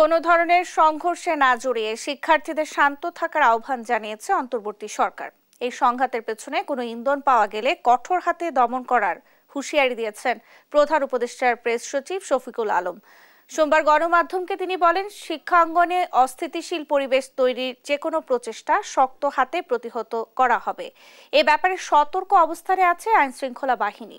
কোনো ধরনের সংঘর্ষে না জড়িয়ে শিক্ষার্থীদের শান্ত থাকার আহ্বান জানিয়েছে অন্তর্বর্তী সরকার এই সংঘাতের পেছনে কোনো ইন্ধন পাওয়া গেলে কঠোর হাতে দমন করার হুঁশিয়ারি দিয়েছেন প্রধান উপদেষ্টার প্রেস সচিব শফিকুল আলম সোমবার গণমাধ্যমকে তিনি বলেন শিক্ষাঙ্গনে অস্থিতিশীল পরিবেশ তৈরির যে কোনো প্রচেষ্টা শক্ত হাতে প্রতিহত করা হবে এ ব্যাপারে সতর্ক অবস্থানে আছে আইনশৃঙ্খলা বাহিনী